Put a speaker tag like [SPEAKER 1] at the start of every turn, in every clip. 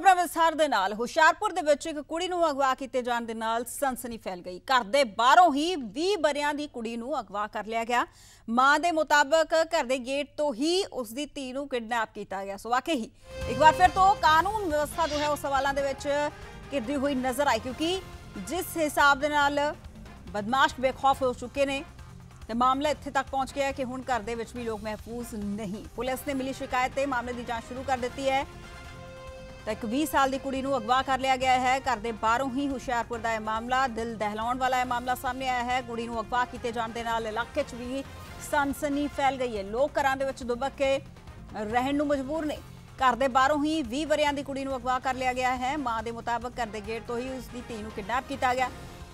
[SPEAKER 1] ਖਬਰਾਂ ਵਿਸਥਾਰ ਦੇ ਨਾਲ ਹੁਸ਼ਿਆਰਪੁਰ ਦੇ ਵਿੱਚ ਇੱਕ ਕੁੜੀ ਨੂੰ ਅਗਵਾ ਕੀਤੇ ਜਾਣ ਦੇ ਨਾਲ ਸਨਸਨੀ ਫੈਲ ਗਈ ਘਰ ਦੇ ਬਾਹਰੋਂ ਹੀ 20 ਬਰਿਆਂ ਦੀ ਕੁੜੀ ਨੂੰ ਅਗਵਾ ਕਰ ਲਿਆ ਗਿਆ ਮਾਂ ਦੇ ਮੁਤਾਬਕ ਘਰ ਦੇ ਗੇਟ ਤੋਂ ਹੀ ਉਸ ਦੀ ਧੀ ਨੂੰ ਕਿਡਨੈਪ ਕੀਤਾ ਗਿਆ ਸੋ ਵਾਕਈ ਹੀ ਇੱਕ ਵਾਰ ਫਿਰ ਤੋਂ ਕਾਨੂੰਨ ਵਿਵਸਥਾ ਜੋ ਹੈ ਉਹ ਸਵਾਲਾਂ ਦੇ ਵਿੱਚ ਕਿੱਦੀ ਹੋਈ ਨਜ਼ਰ ਆਈ ਕਿਉਂਕਿ ਜਿਸ ਹਿਸਾਬ ਦੇ ਨਾਲ ਬਦਮਾਸ਼ ਬੇਖੌਫ ਹੋ ਚੁੱਕੇ ਨੇ ਤੇ ਮਾਮਲਾ ਇੱਥੇ ਤੱਕ ਪਹੁੰਚ ਗਿਆ ਕਿ ਹੁਣ ਘਰ ਦੇ ਵਿੱਚ ਵੀ ਲੋਕ ਮਹਿਫੂਜ਼ ਨਹੀਂ ਪੁਲਿਸ ਨੇ ਮਿਲੀ ਸ਼ਿਕਾਇਤ ਤੇ ਮਾਮਲੇ ਦੀ ਜਾਂਚ ਸ਼ੁਰੂ ਕਰ ਦਿੱਤੀ ਹੈ ਤਾਂ ਇੱਕ 20 ਸਾਲ ਦੀ ਕੁੜੀ ਨੂੰ ਅਗਵਾ ਕਰ ਲਿਆ ਗਿਆ ਹੈ ਘਰ ਦੇ ਬਾਹਰੋਂ ਹੀ ਹੁਸ਼ਿਆਰਪੁਰ ਦਾ ਇਹ ਮਾਮਲਾ ਦਿਲ ਦਹਿਲਾਉਣ ਵਾਲਾ ਇਹ ਮਾਮਲਾ ਸਾਹਮਣੇ ਆਇਆ ਹੈ ਕੁੜੀ ਨੂੰ ਅਗਵਾ ਕੀਤੇ ਜਾਣ ਦੇ ਨਾਲ ਇਲਾਕੇ 'ਚ ਵੀ ਸਨਸਨੀ ਫੈਲ ਗਈ ਹੈ ਲੋਕ ਘਰਾਂ ਦੇ ਵਿੱਚ ਦੁਬਕ ਕੇ ਰਹਿਣ ਨੂੰ ਮਜਬੂਰ ਨੇ ਘਰ ਦੇ ਬਾਹਰੋਂ ਹੀ 20 ਵਰਿਆਂ ਦੀ ਕੁੜੀ ਨੂੰ ਅਗਵਾ ਕਰ ਲਿਆ ਗਿਆ ਹੈ ਮਾਂ ਦੇ ਮੁਤਾਬਕ ਘਰ ਦੇ ਗੇਟ ਤੋਂ ਹੀ ਉਸ ਦੀ ਧੀ ਨੂੰ ਕਿਡਨੈਪ ਕੀਤਾ ਗਿਆ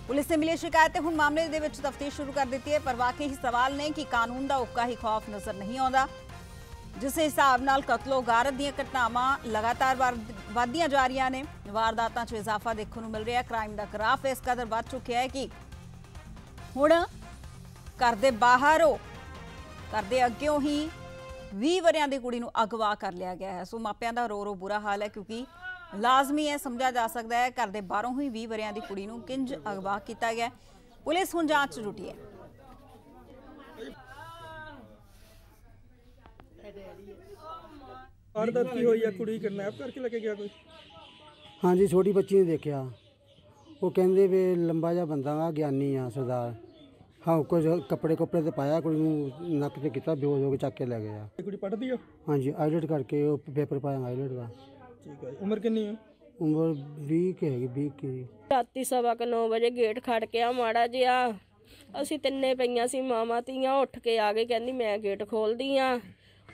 [SPEAKER 1] ਪੁਲਿਸ ਨੇ ਮਿਲੀ ਸ਼ਿਕਾਇਤ ਤੇ ਹੁਣ ਮਾਮਲੇ ਦੇ ਵਿੱਚ ਤਫਤੀਸ਼ ਸ਼ੁਰੂ ਕਰ ਦਿੱਤੀ ਹੈ ਪਰ ਵਾਕਈ ਹੀ ਸਵਾਲ ਨੇ ਕਿ ਕਾਨੂੰਨ ਦਾ ਉੱਕਾ ਹੀ ਖੌਫ ਨਜ਼ਰ ਨਹੀਂ ਆਉਂਦਾ ਜਿਸ ਹਿਸਾਬ ਨਾਲ ਕਤਲੋ ਗਾਰਤ ਦੀਆਂ ਘਟਨਾਵਾਂ ਲਗਾਤਾਰ ਵਧਦੀਆਂ ਜਾ ਰਹੀਆਂ ਨੇ ਵਾਰਦਾਤਾਂ 'ਚ ਇਜ਼ਾਫਾ ਦੇਖਣ ਨੂੰ ਮਿਲ ਰਿਹਾ ਹੈ ਕ੍ਰਾਈਮ ਦਾ ਗ੍ਰਾਫ ਇਸ ਕਦਰ ਵੱਧ ਚੁੱਕਿਆ ਹੈ ਕਿ ਹੁਣ ਘਰ ਦੇ ਬਾਹਰੋਂ ਘਰ ਦੇ ਅੱਗੇੋਂ ਹੀ 20 ਵਰਿਆਂ ਦੀ ਕੁੜੀ ਨੂੰ ਅਗਵਾ ਕਰ ਲਿਆ ਗਿਆ ਹੈ ਸੋ ਮਾਪਿਆਂ ਦਾ ਰੋ ਰੋ ਬੁਰਾ ਹਾਲ ਹੈ ਕਿਉਂਕਿ ਲਾਜ਼ਮੀ ਹੈ ਸਮਝਿਆ ਜਾ ਸਕਦਾ ਹੈ ਘਰ ਦੇ ਬਾਹਰੋਂ ਹੀ 20 ਵਰਿਆਂ ਦੀ ਕੁੜੀ ਨੂੰ ਕਿੰਜ ਅਗਵਾ ਕੀਤਾ ਗਿਆ ਪੁਲਿਸ ਹੁਣ ਜਾਂਚ 'ਚ ਜੁਟੀ ਹੈ ਵਾਰਦਾਤ ਕੀ ਹੋਈ ਆ ਕੁੜੀ ਕਿਡਨੈਪ ਕਰਕੇ ਲੈ ਕੇ ਗਿਆ ਕੋਈ
[SPEAKER 2] ਹਾਂਜੀ ਛੋਟੀ ਬੱਚੀ ਨੇ ਦੇਖਿਆ ਉਹ ਕਹਿੰਦੇ ਵੀ ਲੰਬਾ ਜਿਹਾ ਬੰਦਾ ਆ ਗਿਆਨੀ ਆ ਸਰਦਾਰ ਹਾਂ ਕੁਝ ਕੱਪੜੇ ਕੱਪੜੇ ਤੇ ਪਾਇਆ ਕੁੜੀ ਨੂੰ ਨੱਕ ਤੇ ਕੀਤਾ ਬੇਹੋਸ਼ ਹੋ ਕੇ ਚੱਕ ਕੇ ਲੈ ਗਿਆ ਇਹ ਕੁੜੀ ਪੜਦੀ ਆ ਹਾਂਜੀ ਆਈਲਟ ਕਰਕੇ ਉਹ ਪੇਪਰ ਪਾਇਆ ਆਈਲਟ ਦਾ ਠੀਕ ਹੈ ਉਮਰ ਕਿੰਨੀ ਆ ਉਮਰ 20 ਕੇ ਹੈਗੀ 20 ਕੇ ਰਾਤੀ ਸਵਾ ਕੇ 9 ਵਜੇ ਗੇਟ ਖੜ ਕੇ ਆ ਮਾੜਾ ਜਿਹਾ ਅਸੀਂ ਤਿੰਨੇ ਪਈਆਂ ਸੀ ਮਾਮਾ ਤੀਆਂ ਉੱਠ ਕੇ ਆ ਗਏ ਕਹਿੰਦੀ ਮੈਂ ਗੇਟ ਖੋਲਦੀ ਆ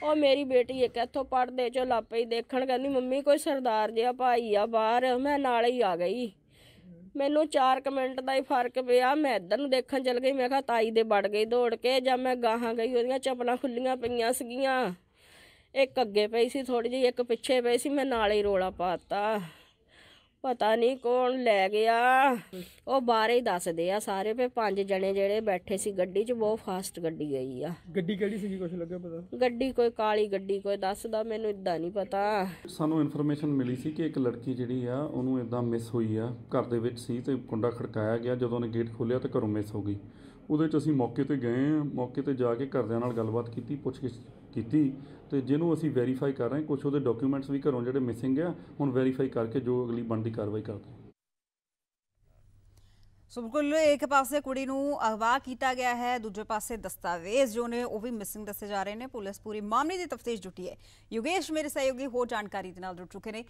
[SPEAKER 2] ਉਹ ਮੇਰੀ ਬੇਟੀ ਇੱਕ ਇੱਥੋਂ ਪੜਦੇ ਚੋ ਲਾਪੇ ਦੇਖਣ ਕਹਿੰਦੀ ਮੰਮੀ ਕੋਈ ਸਰਦਾਰ ਜਿਹਾ ਭਾਈ ਆ ਬਾਹਰ ਮੈਂ ਨਾਲ ਹੀ ਆ ਗਈ ਮੈਨੂੰ 4 ਮਿੰਟ ਦਾ ਹੀ ਫਰਕ ਪਿਆ ਮੈਂ ਇੱਧਰ ਨੂੰ ਦੇਖਣ ਚਲ ਗਈ ਮੈਂ ਕਿਹਾ ਤਾਈ ਦੇ ਵੜ ਗਈ ਦੌੜ ਕੇ ਜਾਂ ਮੈਂ ਗਾਹਾਂ ਗਈ ਉਹਦੀਆਂ ਚਪਲਾਂ ਖੁੱਲੀਆਂ ਪਈਆਂ ਸੀਗੀਆਂ ਇੱਕ ਅੱਗੇ ਪਈ ਸੀ ਥੋੜੀ ਜਿਹੀ ਇੱਕ ਪਿੱਛੇ ਪਈ ਸੀ ਮੈਂ ਨਾਲ ਹੀ ਰੋਲਾ ਪਾਤਾ ਪਤਾ ਨਹੀਂ ਕੌਣ ਲੈ ਗਿਆ ਉਹ ਬਾਰੇ ਹੀ ਦੱਸਦੇ ਆ ਸਾਰੇ ਪੇ ਪੰਜ ਜਣੇ ਜਿਹੜੇ ਬੈਠੇ ਸੀ ਗੱਡੀ 'ਚ ਬਹੁਤ ਫਾਸਟ ਗੱਡੀ ਗਈ ਆ ਗੱਡੀ ਕਿਹੜੀ ਸੀ ਕੁਝ ਲੱਗਿਆ ਪਤਾ ਗੱਡੀ ਕੋਈ ਕਾਲੀ ਗੱਡੀ ਕੋਈ ਦੱਸਦਾ ਮੈਨੂੰ ਇਦਾਂ ਨਹੀਂ ਪਤਾ
[SPEAKER 3] ਸਾਨੂੰ ਇਨਫੋਰਮੇਸ਼ਨ ਮਿਲੀ ਸੀ ਕਿ ਇੱਕ ਲੜਕੀ ਜਿਹੜੀ ਆ ਉਹਨੂੰ ਇਦਾਂ ਮਿਸ ਹੋਈ ਆ ਘਰ ਦੇ ਵਿੱਚ ਸੀ ਤੇ ਕੁੰਡਾ ਖੜਕਾਇਆ ਗਿਆ ਜਦੋਂ ਉਹਨੇ ਗੇਟ ਖੋਲ੍ਹਿਆ ਤੇ ਘਰੋਂ ਮਿਸ ਹੋ ਗਈ ਉਹਦੇ 'ਚ ਅਸੀਂ ਮੌਕੇ ਤੇ ਗਏ ਹਾਂ ਮੌਕੇ ਤੇ ਜਾ ਕੇ ਘਰਦਿਆਂ ਨਾਲ ਗੱਲਬਾਤ ਕੀਤੀ ਪੁੱਛਗਿੱਛ ਕੀਤੀ ਤੇ ਜਿਹਨੂੰ ਅਸੀਂ ਵੈਰੀਫਾਈ ਕਰ ਰਹੇ ਹਾਂ ਕੁਝ ਉਹਦੇ ਡਾਕੂਮੈਂਟਸ ਵੀ ਘਰੋਂ ਜਿਹੜੇ ਮਿਸਿੰਗ ਆ ਹੁਣ ਵੈਰੀਫਾਈ ਕਰਕੇ ਜੋ ਅਗਲੀ ਬਣਦੀ ਕਾਰਵਾਈ ਕਰਦੇ
[SPEAKER 1] ਸੋ ਬਿਲਕੁਲ ਇੱਕ ਪਾਸੇ ਕੁੜੀ ਨੂੰ ਅਗਵਾ ਕੀਤਾ ਗਿਆ ਹੈ ਦੂਜੇ ਪਾਸੇ ਦਸਤਾਵੇਜ਼ ਜੋ ਨੇ ਉਹ ਵੀ ਮਿਸਿੰਗ ਦੱਸੇ ਜਾ ਰਹੇ ਨੇ ਪੁਲਿਸ ਪੂਰੀ ਮਾਮਲੇ ਦੀ ਤਫਤੀਸ਼ ਜੁਟੀ ਹੈ ਯੋਗੇਸ਼ ਮੇਰੇ ਸਹਿਯੋਗੀ ਹੋਰ ਜਾਣਕਾਰੀ ਦੇ ਨਾਲ ਜੁੜ ਚੁੱਕੇ ਨੇ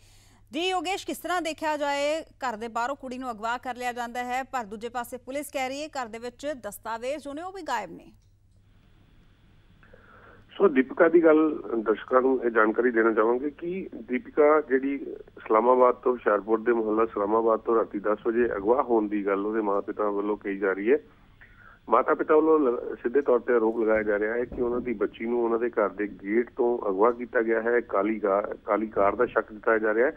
[SPEAKER 1] ਜੀ ਯੋਗੇਸ਼ ਕਿਸ ਤਰ੍ਹਾਂ ਦੇਖਿਆ ਜਾਏ ਘਰ ਦੇ ਬਾਹਰੋਂ ਕੁੜੀ ਨੂੰ ਅਗਵਾ ਕਰ ਲਿਆ ਜਾਂਦਾ ਹੈ ਪਰ ਦੂਜੇ ਪਾਸੇ ਪੁਲਿਸ ਕਹਿ ਰਹੀ ਹੈ ਘਰ ਦੇ ਵਿੱਚ ਦਸਤਾਵੇਜ਼ ਉਹਨੇ ਉਹ ਵੀ ਗਾਇਬ ਨੇ
[SPEAKER 3] ਸੋ ਦੀਪਿਕਾ ਦੀ ਗੱਲ ਦਰਸ਼ਕਾਂ ਨੂੰ ਇਹ ਜਾਣਕਾਰੀ ਦੇਣਾ ਚਾਹਾਂਗੇ ਕਿ ਦੀਪਿਕਾ ਜਿਹੜੀ ਇਸਲਾਮਾਬਾਦ ਤੋਂ ਹੁਸ਼ਿਆਰਪੁਰ ਦੇ ਮੁਹੱਲਾ ਇਸਲਾਮਾਬਾਦ ਤੋਂ ਰਾਤੀ 10 ਵਜੇ ਅਗਵਾ ਹੋਣ ਦੀ ਗੱਲ ਉਹਦੇ ਮਾਤਾ-ਪਿਤਾ ਵੱਲੋਂ ਕਹੀ ਜਾ ਰਹੀ ਹੈ ਮਾਤਾ-ਪਿਤਾ ਵੱਲੋਂ ਸਿੱਧੇ ਤੌਰ ਤੇ ਆਰੋਪ ਲਗਾਇਆ ਜਾ ਰਿਹਾ ਹੈ ਕਿ ਉਹਨਾਂ ਦੀ ਬੱਚੀ ਨੂੰ ਉਹਨਾਂ ਦੇ ਘਰ ਦੇ ਗੇਟ ਤੋਂ ਅਗਵਾ ਕੀਤਾ ਗਿਆ ਹੈ ਕਾਲੀ ਕਾਲੀ ਕਾਰ ਦਾ ਸ਼ੱਕ ਦਿੱਤਾ ਜਾ ਰਿਹਾ ਹੈ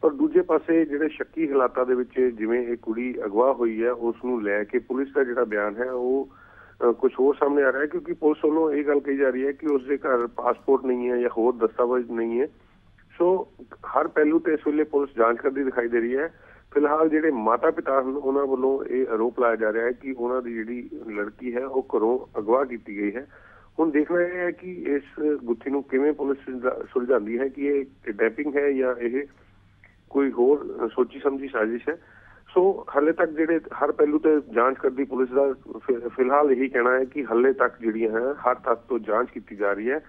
[SPEAKER 3] ਪਰ ਦੂਜੇ ਪਾਸੇ ਜਿਹੜੇ ਸ਼ੱਕੀ ਹਾਲਾਤਾਂ ਦੇ ਵਿੱਚ ਜਿਵੇਂ ਇਹ ਕੁੜੀ ਅਗਵਾ ਹੋਈ ਹੈ ਉਸ ਨੂੰ ਲੈ ਕੇ ਪੁਲਿਸ ਦਾ ਜਿਹੜਾ ਬਿਆਨ ਹੈ ਉਹ ਕੁਝ ਹੋਰ ਸਾਹਮਣੇ ਆ ਰਿਹਾ ਹੈ ਕਿਉਂਕਿ ਪੁਲਿਸ ਵੱਲੋਂ ਇਹ ਗੱਲ ਕਹੀ ਜਾ ਰਹੀ ਹੈ ਕਿ ਉਸ ਦੇ ਘਰ ਪਾਸਪੋਰਟ ਨਹੀਂ ਹੈ ਜਾਂ ਹੋਰ ਦਸਤਾਵੇਜ਼ ਨਹੀਂ ਹੈ ਸੋ ਹਰ ਪਹਿਲੂ ਤੇ ਇਸ ਵੇਲੇ ਪੁਲਿਸ ਜਾਂਚ ਕਰਦੀ ਦਿਖਾਈ ਦੇ ਰਹੀ ਹੈ ਫਿਲਹਾਲ ਜਿਹੜੇ ਮਾਤਾ ਪਿਤਾ ਹਨ ਉਹਨਾਂ ਵੱਲੋਂ ਇਹ ਆਰੋਪ ਲਾਇਆ ਜਾ ਰਿਹਾ ਹੈ ਕਿ ਉਹਨਾਂ ਦੀ ਜਿਹੜੀ ਲੜਕੀ ਹੈ ਉਹ ਘਰੋਂ ਅਗਵਾ ਕੀਤੀ ਗਈ ਹੈ ਹੁਣ ਦੇਖ ਰਹੇ ਹੈ ਕਿ ਇਸ ਗੁੱਥੀ ਨੂੰ ਕਿਵੇਂ ਪੁਲਿਸ ਸੁਲਝਾਉਂਦੀ ਹੈ ਕਿ ਇਹ ਡੈਪਿੰਗ ਹੈ ਜਾਂ ਇਹ ਕੋਈ ਹੋਰ ਸੋਚੀ ਸਮਝੀ ਸਾਜ਼ਿਸ਼ ਹੈ ਸੋ ਹੱਲੇ ਤੱਕ ਜਿਹੜੇ ਹਰ ਪਹਿਲੂ ਤੇ ਜਾਂਚ ਕਰਦੀ ਪੁਲਿਸ ਦਾ ਫਿਲਹਾਲ ਇਹੀ ਕਹਿਣਾ ਹੈ ਕਿ ਹੱਲੇ ਤੱਕ ਜਿਹੜੀਆਂ ਹਨ ਹਰ ਤੱਕ ਤੋਂ ਜਾਂਚ ਕੀਤੀ ਜਾ ਰਹੀ ਹੈ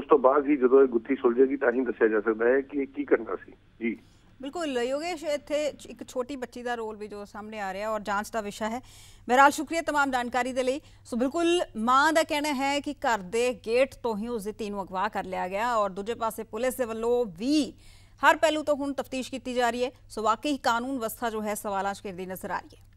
[SPEAKER 3] ਉਸ ਤੋਂ ਬਾਅਦ ਹੀ ਜਦੋਂ ਇਹ ਗੁੱਥੀ ਸੁਲਝੇਗੀ ਤਾਂ ਹੀ ਦੱਸਿਆ ਜਾ ਸਕਦਾ ਹੈ ਕਿ ਕੀ ਕਰਨਾ ਸੀ ਜੀ
[SPEAKER 1] ਬਿਲਕੁਲ ਯੋਗੇਸ਼ ਇੱਥੇ ਇੱਕ ਛੋਟੀ ਬੱਚੀ ਦਾ ਰੋਲ ਵੀ ਜੋ ਸਾਹਮਣੇ ਆ ਰਿਹਾ ਔਰ ਜਾਂਚ ਦਾ ਵਿਸ਼ਾ ਹੈ ਬਹਿਰਾਲ ਸ਼ੁਕਰੀਆ तमाम ਜਾਣਕਾਰੀ ਦੇ ਲਈ ਸੋ ਬਿਲਕੁਲ ਮਾਂ ਦਾ ਕਹਿਣਾ ਹੈ ਕਿ ਘਰ ਦੇ ਗੇਟ ਤੋਂ ਹੀ ਉਸ ਦੀ ਤੀਨ ਨੂੰ ਅਗਵਾ ਕਰ ਲਿਆ ਗਿਆ ਔਰ ਦੂਜੇ ਪਾਸੇ ਪੁਲਿਸ ਦੇ ਵੱਲੋਂ ਵੀ ਹਰ ਪਹਿਲੂ ਤੋਂ ਹੁਣ ਤਫਤੀਸ਼ ਕੀਤੀ ਜਾ ਰਹੀ ਹੈ ਸੋ ਵਾਕਈ ਕਾਨੂੰਨ ਵਿਵਸਥਾ ਜੋ ਹੈ ਸਵਾਲਾਂ 'ਚ ਘਿਰਦੀ ਨਜ਼ਰ ਆ ਰਹੀ ਹੈ